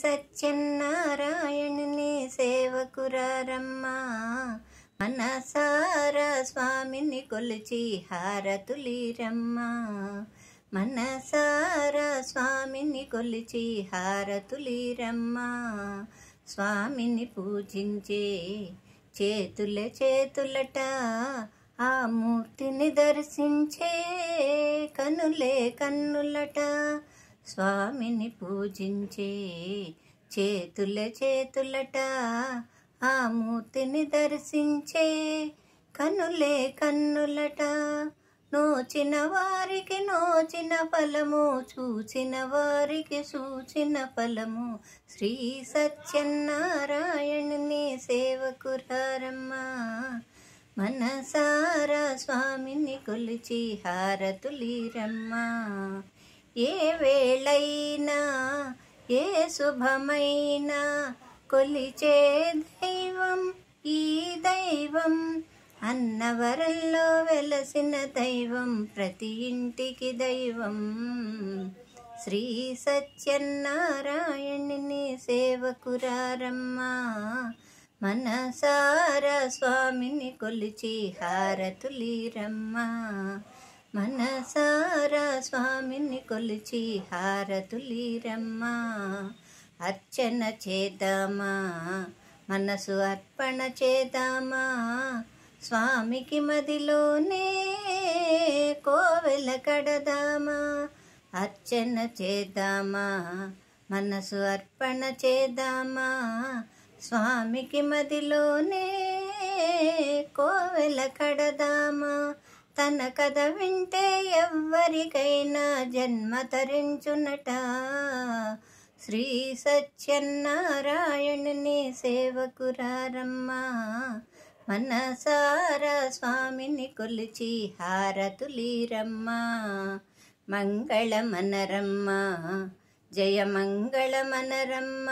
సత్యనారాయణుని సేవకురారమ్మా మనసార స్వామిని కొలిచి హారతులీరమ్మా మనసార స్వామిని కొలిచి హారతులీరమ్మా స్వామిని పూజించే చేతుల చేతులట ఆ మూర్తిని దర్శించే కనులే కన్నులట స్వామిని పూజించే చేతుల చేతులట ఆ మూర్తిని దర్శించే కనులే కన్నులట నోచిన వారికి నోచిన ఫలము చూచిన వారికి సూచిన ఫలము శ్రీ సత్యనారాయణుని సేవకురారమ్మా మనసారా స్వామిని కొలిచి హారతులీరమ్మా ఏ వేళైనా ఏ శుభమైనా కొలిచే దైవం ఈ దైవం అన్నవరంలో వెలసిన దైవం ప్రతి ఇంటికి దైవం శ్రీ సత్యనారాయణుని సేవకురారమ్మా మనసార స్వామిని కొలిచి హారతులీరమ్మా మనసారా స్వామిని కొలిచి రమ్మ అర్చన చేద్దామా మనసు అర్పణ చేద్దామా స్వామికి మదిలోనే కోవెల కడదామా అర్చన చేద్దామా మనసు అర్పణ చేద్దామా స్వామికి మదిలోనే కోవెల కడదామా తన కథ వింటే ఎవ్వరికైనా జన్మ తరించునట శ్రీ సత్యనారాయణుని సేవకురారమ్మా మనసారా స్వామిని కొలిచి మంగళ మంగళమనరమ్మ జయ మంగళమనరమ్మ